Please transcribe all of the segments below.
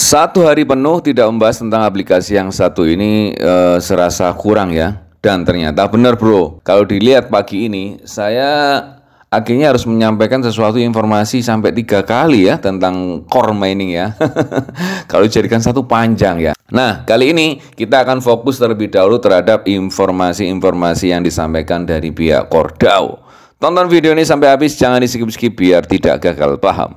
Satu hari penuh tidak membahas tentang aplikasi yang satu ini e, serasa kurang ya. Dan ternyata benar bro, kalau dilihat pagi ini saya akhirnya harus menyampaikan sesuatu informasi sampai tiga kali ya tentang core mining ya. kalau dijadikan satu panjang ya. Nah, kali ini kita akan fokus terlebih dahulu terhadap informasi-informasi yang disampaikan dari pihak Kordau. Tonton video ini sampai habis, jangan di skip-skip biar tidak gagal paham.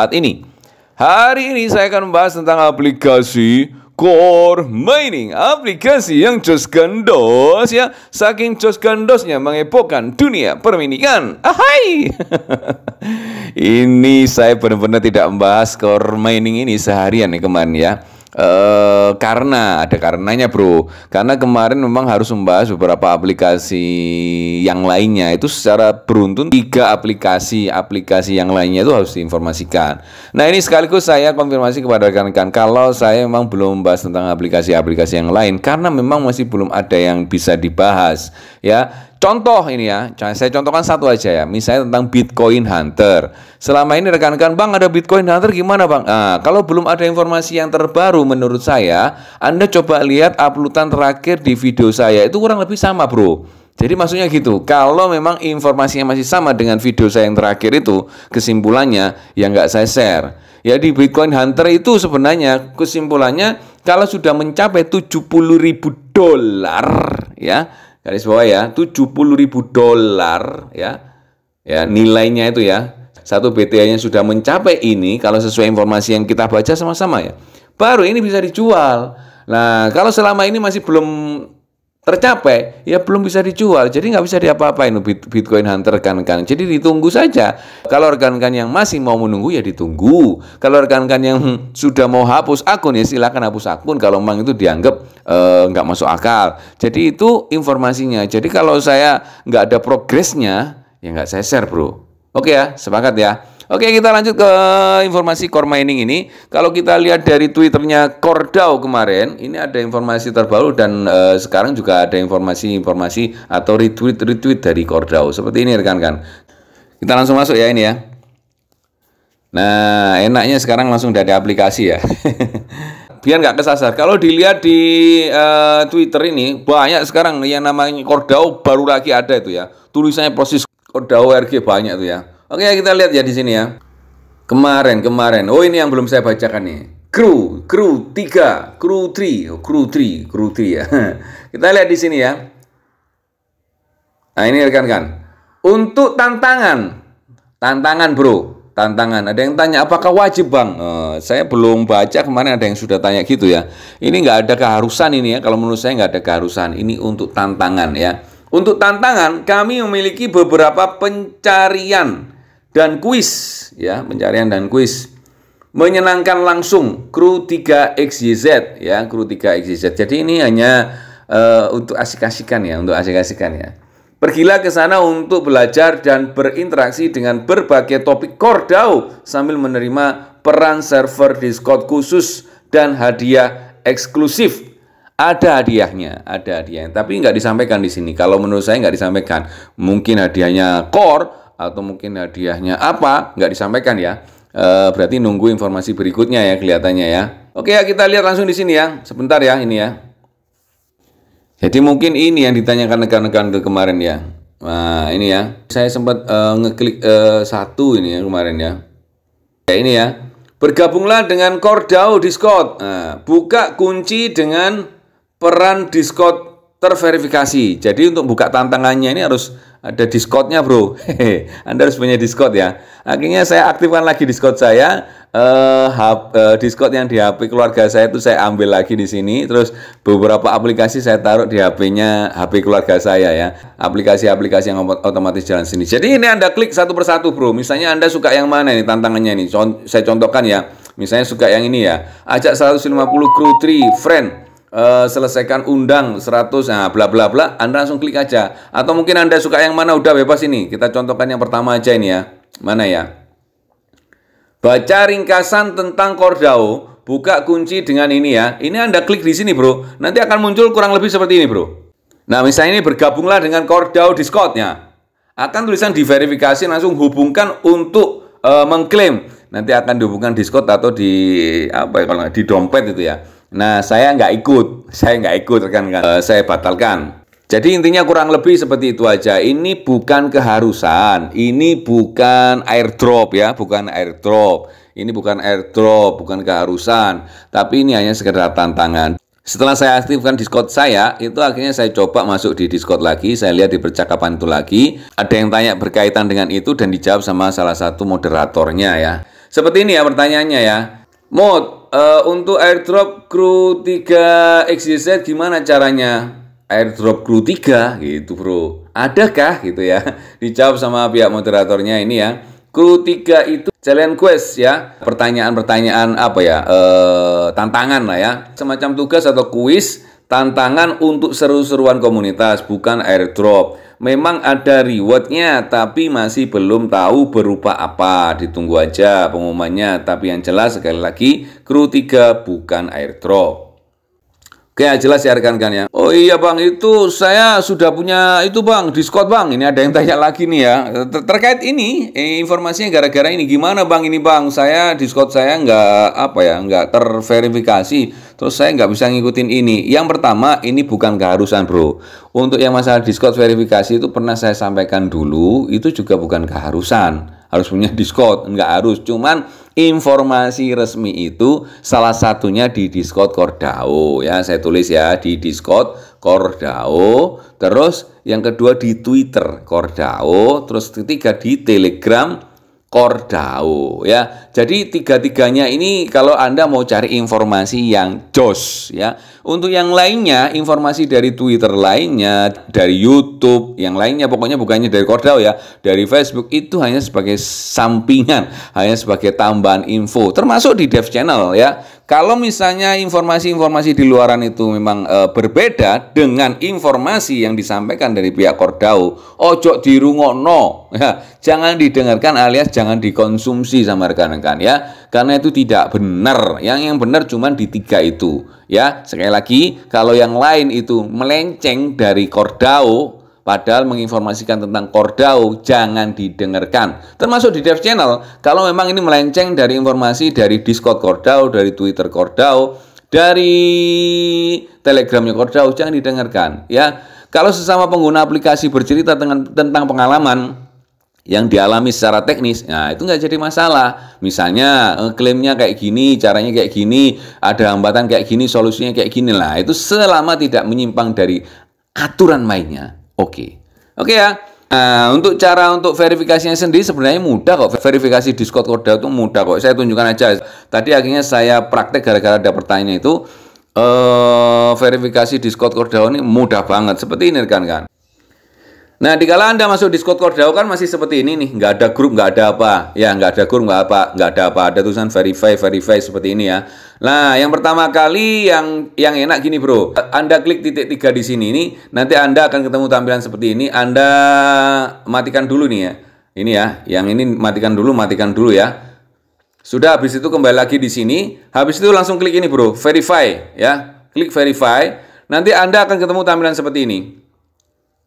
saat ini. Hari ini saya akan membahas tentang aplikasi Core Mining, aplikasi yang jos gandos ya, saking jos gandosnya mengepokkan dunia perminingan. Ahai. ini saya benar-benar tidak membahas Core Mining ini seharian nih kemarin ya. Eh, karena ada karenanya bro karena kemarin memang harus membahas beberapa aplikasi yang lainnya itu secara beruntun tiga aplikasi aplikasi yang lainnya itu harus diinformasikan nah ini sekaligus saya konfirmasi kepada rekan-rekan kalau saya memang belum membahas tentang aplikasi-aplikasi yang lain karena memang masih belum ada yang bisa dibahas ya Contoh ini ya, saya contohkan satu aja ya, misalnya tentang Bitcoin Hunter. Selama ini rekan-rekan, Bang ada Bitcoin Hunter gimana Bang? Nah, kalau belum ada informasi yang terbaru menurut saya, Anda coba lihat uploadan terakhir di video saya, itu kurang lebih sama bro. Jadi maksudnya gitu, kalau memang informasinya masih sama dengan video saya yang terakhir itu, kesimpulannya ya nggak saya share. Ya di Bitcoin Hunter itu sebenarnya kesimpulannya kalau sudah mencapai 70 ribu dolar ya garis bawah ya 70 ribu dolar ya ya nilainya itu ya satu BTA-nya sudah mencapai ini kalau sesuai informasi yang kita baca sama-sama ya baru ini bisa dijual nah kalau selama ini masih belum tercapai ya belum bisa dijual jadi nggak bisa diapa-apain Bitcoin Hunter rekan-rekan jadi ditunggu saja kalau rekan-rekan yang masih mau menunggu ya ditunggu kalau rekan-rekan yang sudah mau hapus akun ya silahkan hapus akun kalau memang itu dianggap eh, nggak masuk akal jadi itu informasinya jadi kalau saya nggak ada progresnya ya nggak saya share bro oke ya sepakat ya Oke, kita lanjut ke informasi core mining ini. Kalau kita lihat dari Twitternya Cordao kemarin, ini ada informasi terbaru dan e, sekarang juga ada informasi-informasi atau retweet-retweet dari Cordao. Seperti ini rekan-rekan. Kita langsung masuk ya ini ya. Nah, enaknya sekarang langsung dari aplikasi ya. Biar nggak kesasar. Kalau dilihat di e, Twitter ini, banyak sekarang yang namanya Cordao baru lagi ada itu ya. Tulisannya proses Cordao RG banyak tuh ya Oke, kita lihat ya di sini ya. Kemarin, kemarin. Oh, ini yang belum saya bacakan nih. Crew, crew tiga crew 3, oh, crew 3, crew 3 ya. kita lihat di sini ya. Nah, ini rekan-rekan. Untuk tantangan, tantangan bro, tantangan. Ada yang tanya apakah wajib bang? Uh, saya belum baca kemarin ada yang sudah tanya gitu ya. Ini nggak ada keharusan ini ya. Kalau menurut saya nggak ada keharusan. Ini untuk tantangan ya. Untuk tantangan kami memiliki beberapa pencarian dan kuis ya pencarian dan kuis menyenangkan langsung kru 3XYZ ya kru 3XYZ jadi ini hanya uh, untuk asik-asikan ya untuk asik-asikan ya Pergilah ke sana untuk belajar dan berinteraksi dengan berbagai topik kordau sambil menerima peran server Discord khusus dan hadiah eksklusif. Ada hadiahnya, ada hadiahnya. Tapi nggak disampaikan di sini. Kalau menurut saya nggak disampaikan. Mungkin hadiahnya core atau mungkin hadiahnya apa nggak disampaikan ya. E, berarti nunggu informasi berikutnya ya kelihatannya ya. Oke ya kita lihat langsung di sini ya. Sebentar ya ini ya. Jadi mungkin ini yang ditanyakan rekan-rekan ke kemarin ya. Nah ini ya. Saya sempat e, ngeklik e, satu ini ya kemarin ya. Ya ini ya. Bergabunglah dengan Kordao Discord. Nah, buka kunci dengan peran Discord terverifikasi. Jadi untuk buka tantangannya ini harus ada diskotnya bro. Anda harus punya diskot ya. Akhirnya saya aktifkan lagi diskot saya. Eh, uh, diskot yang di HP keluarga saya itu saya ambil lagi di sini. Terus beberapa aplikasi saya taruh di HP-nya HP keluarga saya ya. Aplikasi-aplikasi yang otomatis jalan sini. Jadi ini Anda klik satu persatu bro. Misalnya Anda suka yang mana ini tantangannya ini. Cont saya contohkan ya. Misalnya suka yang ini ya. Ajak 150 crew 3 friend Eh, selesaikan undang 100 nah bla bla bla Anda langsung klik aja atau mungkin Anda suka yang mana udah bebas ini kita contohkan yang pertama aja ini ya mana ya baca ringkasan tentang Cordao buka kunci dengan ini ya ini Anda klik di sini bro nanti akan muncul kurang lebih seperti ini bro nah misalnya ini bergabunglah dengan Cordao Discordnya akan tulisan diverifikasi langsung hubungkan untuk uh, mengklaim nanti akan dihubungkan Discord atau di apa ya kalau di dompet itu ya Nah, saya nggak ikut, saya nggak ikut rekan-rekan, uh, saya batalkan. Jadi intinya kurang lebih seperti itu aja. Ini bukan keharusan, ini bukan airdrop ya, bukan airdrop. Ini bukan airdrop, bukan keharusan, tapi ini hanya sekedar tantangan. Setelah saya aktifkan Discord saya, itu akhirnya saya coba masuk di Discord lagi, saya lihat di percakapan itu lagi, ada yang tanya berkaitan dengan itu dan dijawab sama salah satu moderatornya ya. Seperti ini ya pertanyaannya ya. Mod, uh, untuk airdrop kru 3 XYZ gimana caranya? Airdrop kru 3 gitu bro. Adakah gitu ya? Dijawab sama pihak moderatornya ini ya. Kru 3 itu challenge quest ya. Pertanyaan-pertanyaan apa ya? Uh, tantangan lah ya. Semacam tugas atau kuis tantangan untuk seru-seruan komunitas bukan airdrop memang ada rewardnya tapi masih belum tahu berupa apa ditunggu aja pengumumannya tapi yang jelas sekali lagi kru 3 bukan airdrop Oke, jelas ya rekan-rekan ya. Oh iya bang, itu saya sudah punya itu bang, diskon bang. Ini ada yang tanya lagi nih ya. Ter terkait ini, eh, informasinya gara-gara ini. Gimana bang ini bang, saya diskot saya nggak apa ya, nggak terverifikasi. Terus saya nggak bisa ngikutin ini. Yang pertama, ini bukan keharusan bro. Untuk yang masalah diskot verifikasi itu pernah saya sampaikan dulu, itu juga bukan keharusan. Harus punya diskot nggak harus. Cuman informasi resmi itu salah satunya di Discord Kordao ya saya tulis ya di Discord Kordao terus yang kedua di Twitter Kordao terus ketiga di Telegram Kordao ya jadi tiga-tiganya ini kalau Anda mau cari informasi yang jos ya untuk yang lainnya, informasi dari Twitter lainnya, dari YouTube, yang lainnya pokoknya bukannya dari Kordau ya, dari Facebook itu hanya sebagai sampingan, hanya sebagai tambahan info, termasuk di Dev Channel ya. Kalau misalnya informasi-informasi di luaran itu memang e, berbeda dengan informasi yang disampaikan dari pihak Kordau, ojo dirungokno, ya, jangan didengarkan alias jangan dikonsumsi sama rekan-rekan ya, karena itu tidak benar. Yang yang benar cuma di tiga itu Ya, sekali lagi kalau yang lain itu melenceng dari Kordau, Padahal menginformasikan tentang kordau jangan didengarkan. Termasuk di Dev Channel, kalau memang ini melenceng dari informasi dari Discord kordau, dari Twitter kordau, dari Telegramnya kordau jangan didengarkan. Ya, kalau sesama pengguna aplikasi bercerita dengan, tentang pengalaman yang dialami secara teknis, nah itu nggak jadi masalah. Misalnya eh, klaimnya kayak gini, caranya kayak gini, ada hambatan kayak gini, solusinya kayak gini lah. Itu selama tidak menyimpang dari aturan mainnya, oke, okay. oke okay ya. Nah, untuk cara untuk verifikasinya sendiri sebenarnya mudah kok. Verifikasi Discord Koda itu mudah kok. Saya tunjukkan aja. Tadi akhirnya saya praktek gara-gara ada pertanyaan itu. Eh, verifikasi Discord Koda ini mudah banget. Seperti ini kan kan. Nah, dikala Anda masuk Discord Cordao kan masih seperti ini nih, nggak ada grup, nggak ada apa. Ya, nggak ada grup, nggak apa, nggak ada apa. Ada tulisan verify, verify seperti ini ya. Nah, yang pertama kali yang yang enak gini bro, Anda klik titik tiga di sini ini, nanti Anda akan ketemu tampilan seperti ini. Anda matikan dulu nih ya. Ini ya, yang ini matikan dulu, matikan dulu ya. Sudah habis itu kembali lagi di sini. Habis itu langsung klik ini bro, verify ya. Klik verify. Nanti Anda akan ketemu tampilan seperti ini.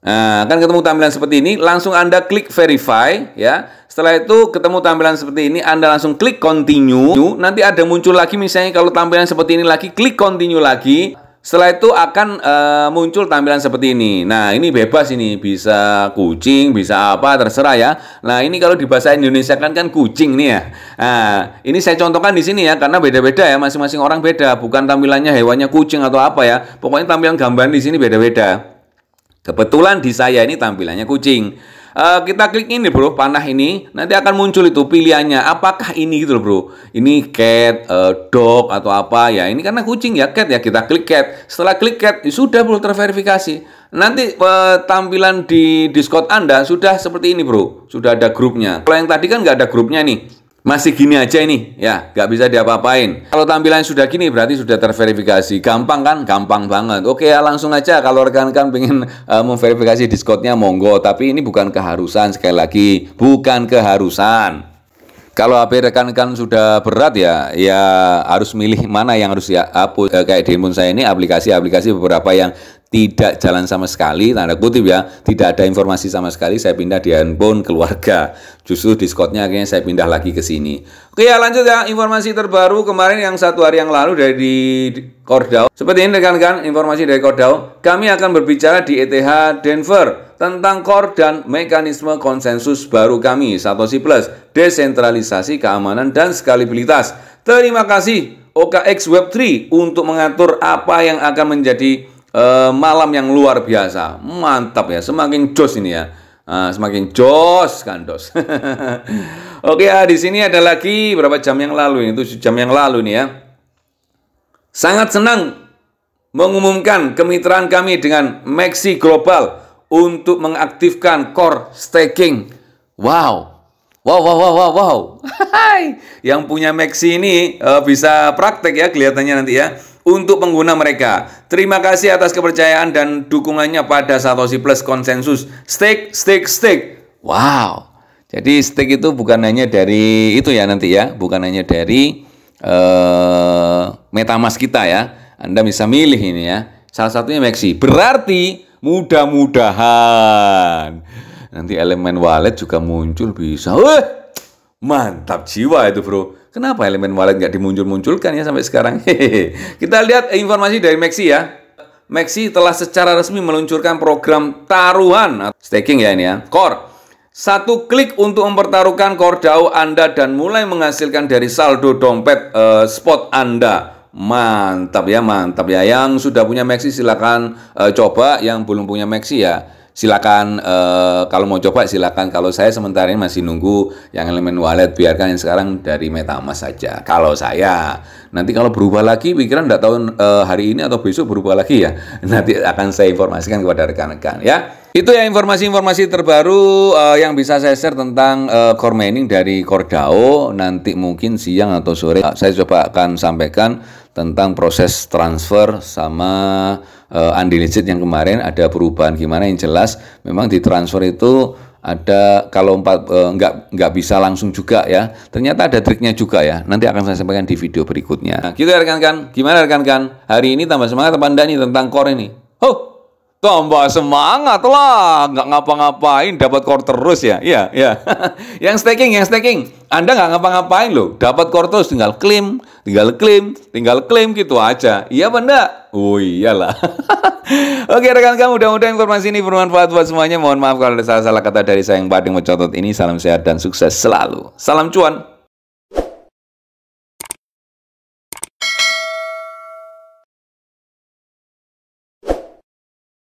Nah, kan ketemu tampilan seperti ini, langsung Anda klik verify ya. Setelah itu ketemu tampilan seperti ini, Anda langsung klik continue. Nanti ada muncul lagi misalnya kalau tampilan seperti ini lagi, klik continue lagi. Setelah itu akan uh, muncul tampilan seperti ini. Nah, ini bebas ini, bisa kucing, bisa apa, terserah ya. Nah, ini kalau di bahasa Indonesia kan kan kucing nih ya. Nah, ini saya contohkan di sini ya, karena beda-beda ya, masing-masing orang beda. Bukan tampilannya hewannya kucing atau apa ya. Pokoknya tampilan gambar di sini beda-beda. Kebetulan di saya ini tampilannya kucing. Uh, kita klik ini bro, panah ini nanti akan muncul itu pilihannya. Apakah ini gitu bro? Ini cat, uh, dog atau apa ya? Ini karena kucing ya cat ya kita klik cat. Setelah klik cat ya sudah bro terverifikasi. Nanti uh, tampilan di Discord Anda sudah seperti ini bro, sudah ada grupnya. Kalau yang tadi kan nggak ada grupnya nih masih gini aja ini ya nggak bisa diapa-apain kalau tampilan sudah gini berarti sudah terverifikasi gampang kan gampang banget oke ya langsung aja kalau rekan-rekan pengen uh, eh, memverifikasi diskonnya monggo tapi ini bukan keharusan sekali lagi bukan keharusan kalau HP rekan-rekan sudah berat ya, ya harus milih mana yang harus Ya, e, kayak di saya ini aplikasi-aplikasi beberapa yang tidak jalan sama sekali, tanda kutip ya, tidak ada informasi sama sekali, saya pindah di handphone keluarga. Justru diskotnya akhirnya saya pindah lagi ke sini. Oke ya lanjut ya, informasi terbaru kemarin yang satu hari yang lalu dari di Kordau. Seperti ini rekan-rekan, informasi dari Kordau. Kami akan berbicara di ETH Denver tentang core dan mekanisme konsensus baru kami, Satoshi Plus, desentralisasi keamanan dan skalabilitas. Terima kasih OKX Web3 untuk mengatur apa yang akan menjadi e, malam yang luar biasa. Mantap ya, semakin jos ini ya. E, semakin jos kan dos. Oke ya, di sini ada lagi berapa jam yang lalu ini? 7 jam yang lalu nih ya. Sangat senang mengumumkan kemitraan kami dengan Maxi Global untuk mengaktifkan core staking. Wow. Wow, wow, wow, wow, wow. Hai. Yang punya Maxi ini uh, bisa praktek ya kelihatannya nanti ya untuk pengguna mereka. Terima kasih atas kepercayaan dan dukungannya pada Satoshi Plus konsensus. Stick, stick, stick. Wow. Jadi stick itu bukan hanya dari itu ya nanti ya, bukan hanya dari uh, MetaMask kita ya. Anda bisa milih ini ya. Salah satunya Maxi. Berarti mudah-mudahan nanti elemen wallet juga muncul bisa. Wah, eh, mantap jiwa itu bro. Kenapa elemen walet nggak dimuncul-munculkan ya sampai sekarang? Hehehe. Kita lihat informasi dari Maxi ya. Maxi telah secara resmi meluncurkan program taruhan staking ya ini ya. Core satu klik untuk mempertaruhkan core DAO Anda dan mulai menghasilkan dari saldo dompet uh, spot Anda. Mantap ya, mantap ya. Yang sudah punya Maxi silakan uh, coba, yang belum punya Maxi ya silakan uh, kalau mau coba silakan. Kalau saya sementara ini masih nunggu yang elemen wallet biarkan yang sekarang dari MetaMask saja. Kalau saya nanti kalau berubah lagi pikiran tidak tahu uh, hari ini atau besok berubah lagi ya. Nanti akan saya informasikan kepada rekan-rekan ya. Itu ya informasi-informasi terbaru uh, yang bisa saya share tentang uh, core mining dari Cordao. Nanti mungkin siang atau sore uh, saya coba akan sampaikan tentang proses transfer sama uh, undelisted yang kemarin ada perubahan gimana yang jelas memang di transfer itu ada kalau empat eh, nggak nggak bisa langsung juga ya ternyata ada triknya juga ya nanti akan saya sampaikan di video berikutnya nah, gitu ya rekan-rekan gimana rekan-rekan hari ini tambah semangat apa nih tentang core ini oh Tambah semangat lah, nggak ngapa-ngapain, dapat core terus ya. ya, ya. yang staking, yang staking. Anda nggak ngapa-ngapain loh, dapat core terus tinggal klaim, tinggal klaim, tinggal klaim gitu aja. Iya benda? enggak? Oh iyalah. Oke rekan-rekan, mudah-mudahan informasi ini bermanfaat buat semuanya. Mohon maaf kalau ada salah-salah kata dari saya yang badeng mencatat ini. Salam sehat dan sukses selalu. Salam cuan.